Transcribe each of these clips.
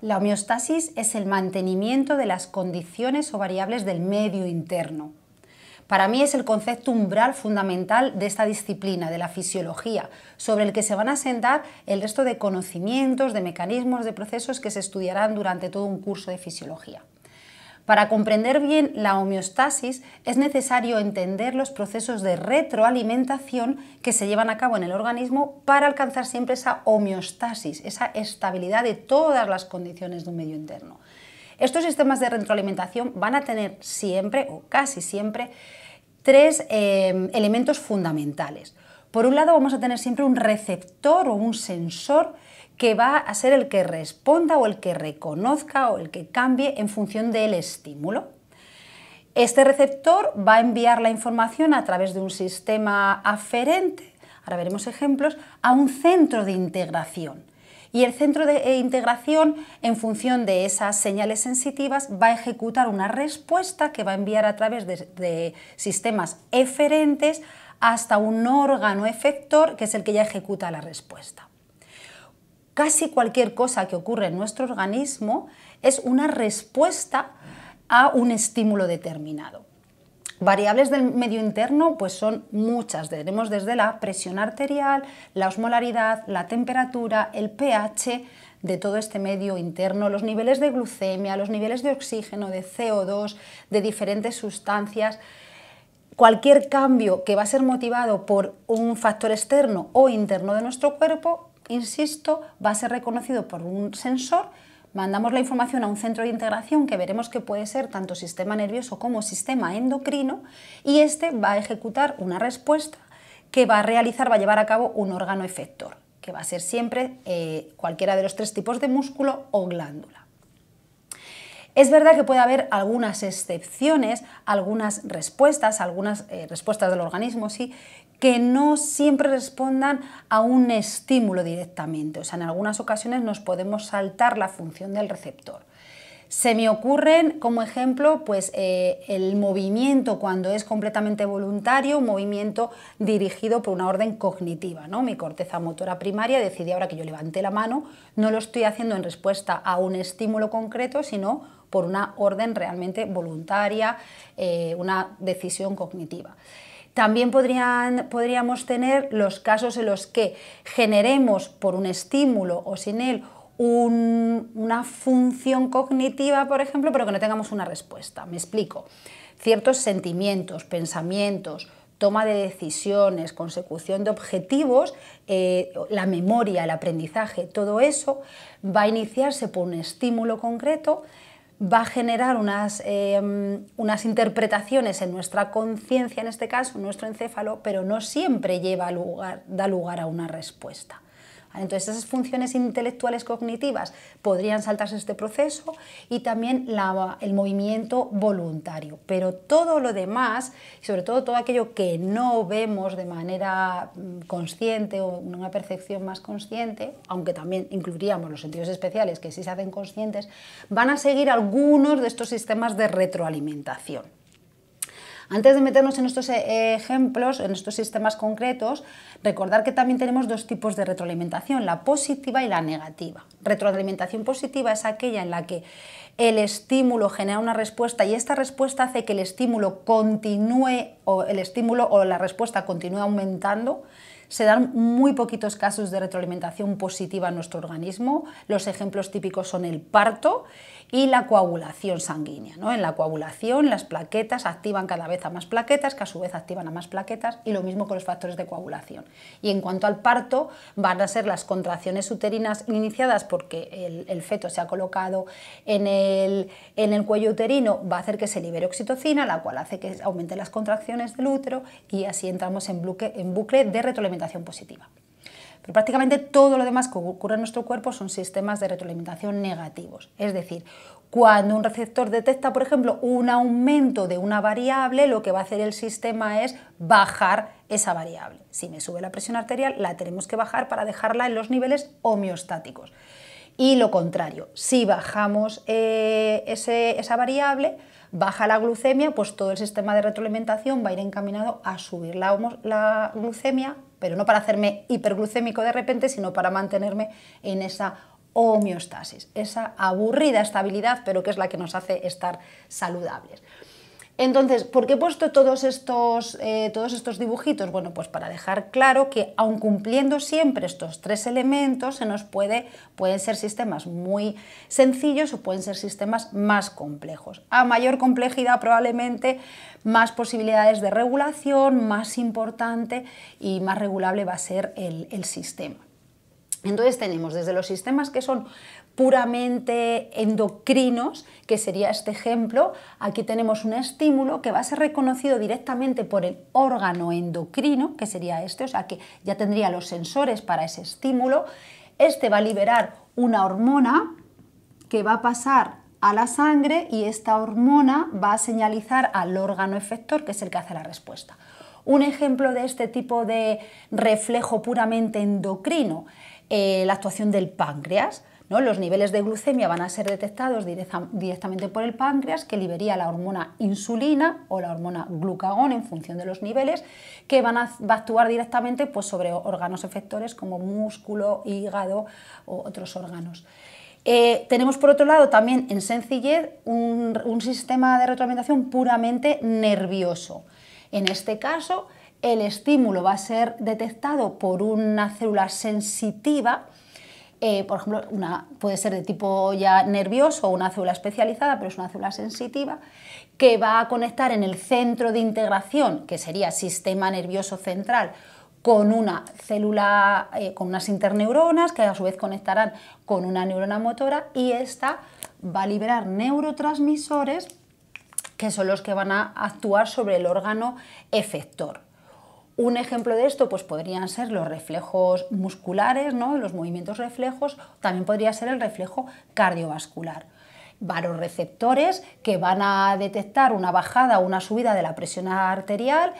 La homeostasis es el mantenimiento de las condiciones o variables del medio interno. Para mí es el concepto umbral fundamental de esta disciplina, de la fisiología, sobre el que se van a sentar el resto de conocimientos, de mecanismos, de procesos que se estudiarán durante todo un curso de fisiología. Para comprender bien la homeostasis es necesario entender los procesos de retroalimentación que se llevan a cabo en el organismo para alcanzar siempre esa homeostasis, esa estabilidad de todas las condiciones de un medio interno. Estos sistemas de retroalimentación van a tener siempre o casi siempre tres eh, elementos fundamentales. Por un lado vamos a tener siempre un receptor o un sensor que va a ser el que responda o el que reconozca o el que cambie en función del estímulo. Este receptor va a enviar la información a través de un sistema aferente, ahora veremos ejemplos, a un centro de integración. Y el centro de eh, integración, en función de esas señales sensitivas, va a ejecutar una respuesta que va a enviar a través de, sistemas eferentes hasta un órgano efector, que es el que ya ejecuta la respuesta casi cualquier cosa que ocurre en nuestro organismo es una respuesta a un estímulo determinado. Variables del medio interno pues son muchas, tenemos desde la presión arterial, la osmolaridad, la temperatura, el pH de todo este medio interno, los niveles de glucemia, los niveles de oxígeno, de CO2, de diferentes sustancias. Cualquier cambio que va a ser motivado por un factor externo o interno de nuestro cuerpo insisto, va a ser reconocido por un sensor mandamos la información a un centro de integración que veremos que puede ser tanto sistema nervioso como sistema endocrino y este va a ejecutar una respuesta que va a realizar, va a llevar a cabo un órgano efector, que va a ser siempre eh, cualquiera de los tres tipos de músculo o glándula. Es verdad que puede haber algunas excepciones, algunas respuestas, algunas eh, respuestas del organismo, sí, que no siempre respondan a un estímulo directamente. O sea, en algunas ocasiones nos podemos saltar la función del receptor. Se me ocurren como ejemplo pues, eh, el movimiento cuando es completamente voluntario, un movimiento dirigido por una orden cognitiva. ¿no? Mi corteza motora primaria decide ahora que yo levante la mano, no lo estoy haciendo en respuesta a un estímulo concreto, sino por una orden realmente voluntaria, eh, una decisión cognitiva. También podríamos tener los casos en los que generemos por un estímulo o sin él una función cognitiva, por ejemplo, pero que no tengamos una respuesta. Me explico. Ciertos sentimientos, pensamientos, toma de decisiones, consecución de objetivos, eh, la memoria, el aprendizaje, todo eso va a iniciarse por un estímulo concreto va a generar unas, eh, unas interpretaciones en nuestra conciencia, en este caso, en nuestro encéfalo, pero no siempre lleva lugar, da lugar a una respuesta. Entonces esas funciones intelectuales cognitivas podrían saltarse este proceso y también el movimiento voluntario. Pero todo lo demás, y sobre todo todo aquello que no vemos de manera mm, consciente o una percepción más consciente, aunque también incluiríamos los sentidos especiales que sí se hacen conscientes, van a seguir algunos de estos sistemas de retroalimentación. Antes de meternos en estos eh, ejemplos, en estos sistemas concretos, recordar que también tenemos dos tipos de retroalimentación, la positiva y la negativa. Retroalimentación positiva es aquella en la que el estímulo genera una respuesta y esta respuesta hace que el estímulo continúe o el estímulo o la respuesta continúe aumentando se dan muy poquitos casos de retroalimentación positiva en nuestro organismo. Los ejemplos típicos son el parto y la coagulación sanguínea. En la coagulación las plaquetas activan cada vez a más plaquetas, que a su vez activan a más plaquetas, y lo mismo con los factores de coagulación. Y en cuanto al parto, van a ser las contracciones uterinas iniciadas porque el, feto se ha colocado en el, cuello uterino, va a hacer que se libere oxitocina, la cual hace que aumente las contracciones del útero y así entramos en en bucle de retroalimentación positiva prácticamente todo lo demás que ocurre en nuestro cuerpo son sistemas de retroalimentación negativos. Es decir, cuando un receptor detecta, por ejemplo, un aumento de una variable, lo que va a hacer el sistema es bajar esa variable. Si me sube la presión arterial, la tenemos que bajar para dejarla en los niveles homeostáticos. Y lo contrario, si bajamos eh, esa variable, baja la glucemia, pues todo el sistema de retroalimentación va a ir encaminado a subir la, la glucemia, pero no para hacerme hiperglucémico de repente, sino para mantenerme en esa homeostasis, esa aburrida estabilidad, pero que es la que nos hace estar saludables. Entonces, ¿por qué he puesto todos estos, eh, todos estos dibujitos? Bueno, pues para dejar claro que aun cumpliendo siempre estos tres elementos, se nos puede, pueden ser sistemas muy sencillos o pueden ser sistemas más complejos. A mayor complejidad probablemente más posibilidades de regulación, más importante y más regulable va a ser el sistema. Entonces tenemos desde los sistemas que son puramente endocrinos, que sería este ejemplo, aquí tenemos un estímulo que va a ser reconocido directamente por el órgano endocrino, que sería este, o sea que ya tendría los sensores para ese estímulo. Este va a liberar una hormona que va a pasar a la sangre y esta hormona va a señalizar al órgano efector, que es el que hace la respuesta. Un ejemplo de este tipo de reflejo puramente endocrino, eh, la actuación del páncreas. Los niveles de glucemia van a ser detectados directamente por el páncreas, que liberaría la hormona insulina o la hormona glucagón en función de los niveles, que van a, va a actuar directamente pues, sobre órganos efectores como músculo, hígado u otros órganos. Eh, tenemos por otro lado también en sencillez un sistema de retroalimentación puramente nervioso. En este caso, el estímulo va a ser detectado por una célula sensitiva eh, por ejemplo, una, puede ser de tipo ya nervioso o una célula especializada, pero es una célula sensitiva, que va a conectar en el centro de integración, que sería sistema nervioso central, con una célula, eh, con unas interneuronas que a su vez conectarán con una neurona motora y esta va a liberar neurotransmisores que son los que van a actuar sobre el órgano efector. Un ejemplo de esto pues, podrían ser los reflejos musculares, ¿no? los movimientos reflejos, también podría ser el reflejo cardiovascular. Varorreceptores que van a detectar una bajada o una subida de la presión arterial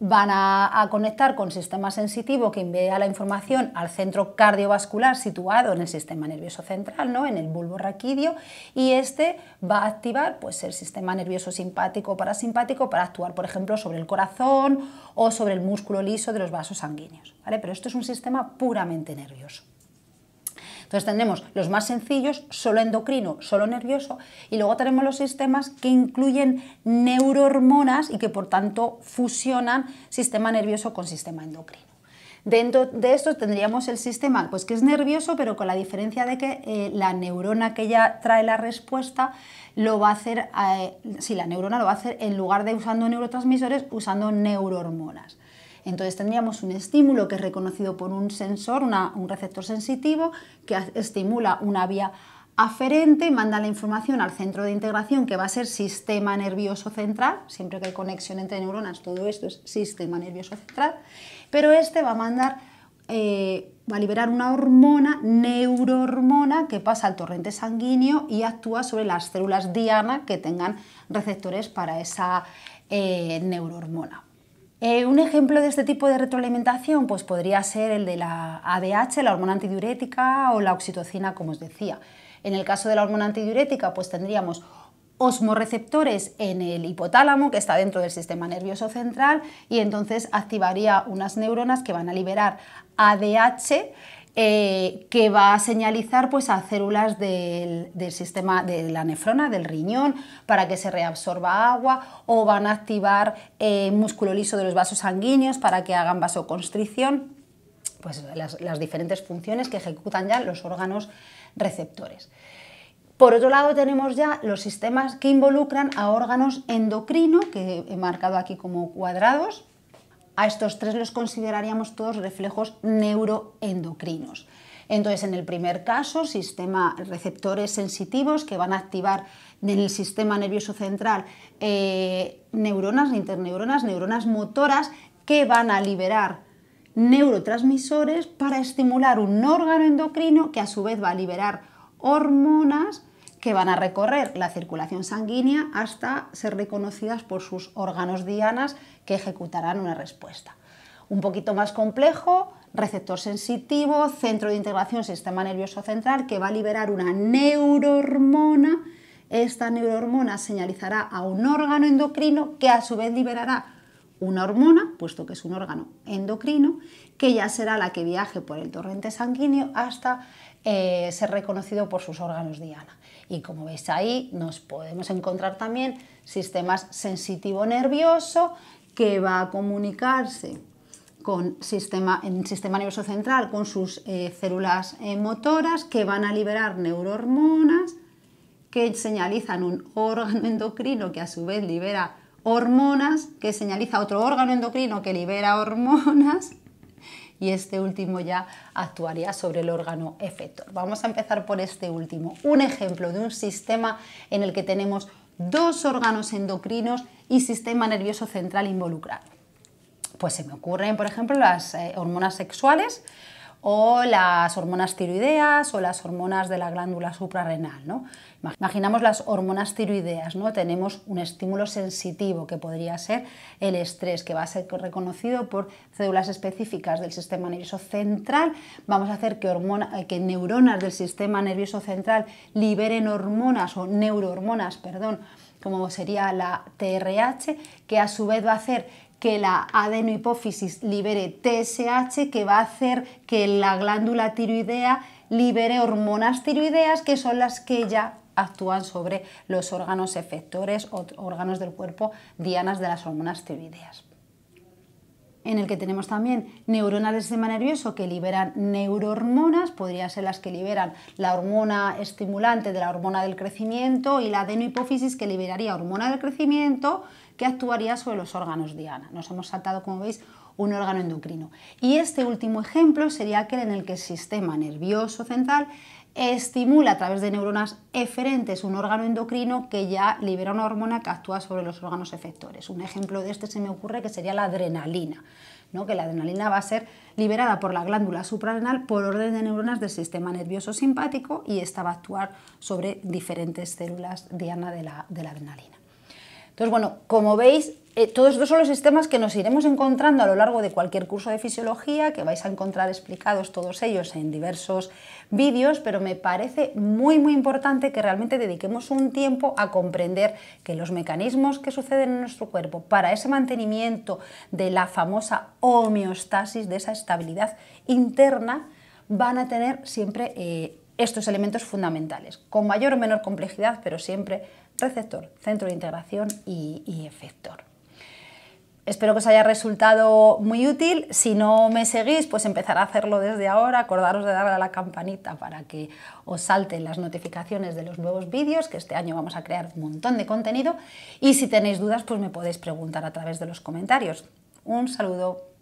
van a, conectar con sistema sensitivo que envía la información al centro cardiovascular situado en el sistema nervioso central, ¿no? en el bulbo raquídeo, y este va a activar pues, el sistema nervioso simpático o parasimpático para actuar, por ejemplo, sobre el corazón o sobre el músculo liso de los vasos sanguíneos. Pero esto es un sistema puramente nervioso. Entonces tenemos los más sencillos, solo endocrino, solo nervioso, y luego tenemos los sistemas que incluyen neurohormonas y que por tanto fusionan sistema nervioso con sistema endocrino. Dentro de esto tendríamos el sistema, pues que es nervioso, pero con la diferencia de que eh, la neurona que ya trae la respuesta lo va a hacer, eh, si la neurona lo va a hacer en lugar de usando neurotransmisores, usando neurohormonas. Entonces tendríamos un estímulo que es reconocido por un sensor, un receptor sensitivo, que estimula una vía aferente, manda la información al centro de integración que va a ser sistema nervioso central, siempre que hay conexión entre neuronas, todo esto es sistema nervioso central, pero este va a mandar, eh, va a liberar una hormona, neurohormona, que pasa al torrente sanguíneo y actúa sobre las células diana que tengan receptores para esa eh, neurohormona. Eh, un ejemplo de este tipo de retroalimentación pues podría ser el de la ADH, la hormona antidiurética o la oxitocina, como os decía. En el caso de la hormona antidiurética, pues tendríamos osmoreceptores en el hipotálamo, que está dentro del sistema nervioso central, y entonces activaría unas neuronas que van a liberar ADH eh, que va a señalizar pues, a células del, sistema de la nefrona, del riñón, para que se reabsorba agua, o van a activar eh, músculo liso de los vasos sanguíneos para que hagan vasoconstricción, pues, las, las diferentes funciones que ejecutan ya los órganos receptores. Por otro lado, tenemos ya los sistemas que involucran a órganos endocrino, que he marcado aquí como cuadrados, a estos tres los consideraríamos todos reflejos neuroendocrinos. Entonces, en el primer caso, sistema receptores sensitivos que van a activar en el sistema nervioso central eh, neuronas, interneuronas, neuronas motoras que van a liberar neurotransmisores para estimular un órgano endocrino que a su vez va a liberar hormonas que van a recorrer la circulación sanguínea hasta ser reconocidas por sus órganos dianas que ejecutarán una respuesta. Un poquito más complejo, receptor sensitivo, centro de integración sistema nervioso central que va a liberar una neurohormona. Esta neurohormona señalizará a un órgano endocrino que a su vez liberará una hormona, puesto que es un órgano endocrino, que ya será la que viaje por el torrente sanguíneo hasta eh, ser reconocido por sus órganos diana. Y como veis ahí, nos podemos encontrar también sistemas sensitivo nervioso que va a comunicarse con sistema, en el sistema nervioso central con sus eh, células eh, motoras que van a liberar neurohormonas que señalizan un órgano endocrino que a su vez libera hormonas, que señaliza otro órgano endocrino que libera hormonas y este último ya actuaría sobre el órgano efector. Vamos a empezar por este último, un ejemplo de un sistema en el que tenemos dos órganos endocrinos y sistema nervioso central involucrado. Pues se me ocurren, por ejemplo, las eh, hormonas sexuales, o las hormonas tiroideas o las hormonas de la glándula suprarrenal. ¿no? Imaginamos las hormonas tiroideas, ¿no? tenemos un estímulo sensitivo que podría ser el estrés, que va a ser reconocido por células específicas del sistema nervioso central. Vamos a hacer que, eh, que neuronas del sistema nervioso central liberen hormonas o neurohormonas, perdón, como sería la TRH, que a su vez va a hacer que la adenohipófisis libere TSH que va a hacer que la glándula tiroidea libere hormonas tiroideas que son las que ya actúan sobre los órganos efectores o órganos del cuerpo dianas de las hormonas tiroideas en el que tenemos también neuronas del sistema nervioso que liberan neurohormonas, podría ser las que liberan la hormona estimulante de la hormona del crecimiento y la adenohipófisis que liberaría hormona del crecimiento que actuaría sobre los órganos diana. Nos hemos saltado, como veis, un órgano endocrino. Y este último ejemplo sería aquel en el que el sistema nervioso central estimula a través de neuronas eferentes un órgano endocrino que ya libera una hormona que actúa sobre los órganos efectores. Un ejemplo de este se me ocurre que sería la adrenalina, ¿no? que la adrenalina va a ser liberada por la glándula suprarrenal por orden de neuronas del sistema nervioso simpático y esta va a actuar sobre diferentes células diana de la, de la adrenalina. Entonces, bueno, como veis, eh, todos estos son los sistemas que nos iremos encontrando a lo largo de cualquier curso de fisiología, que vais a encontrar explicados todos ellos en diversos vídeos, pero me parece muy muy importante que realmente dediquemos un tiempo a comprender que los mecanismos que suceden en nuestro cuerpo para ese mantenimiento de la famosa homeostasis, de esa estabilidad interna, van a tener siempre eh, estos elementos fundamentales, con mayor o menor complejidad, pero siempre receptor, centro de integración y efector. Espero que os haya resultado muy útil. Si no me seguís, pues empezar a hacerlo desde ahora. Acordaros de darle a la campanita para que os salten las notificaciones de los nuevos vídeos, que este año vamos a crear un montón de contenido. Y si tenéis dudas, pues me podéis preguntar a través de los comentarios. Un saludo.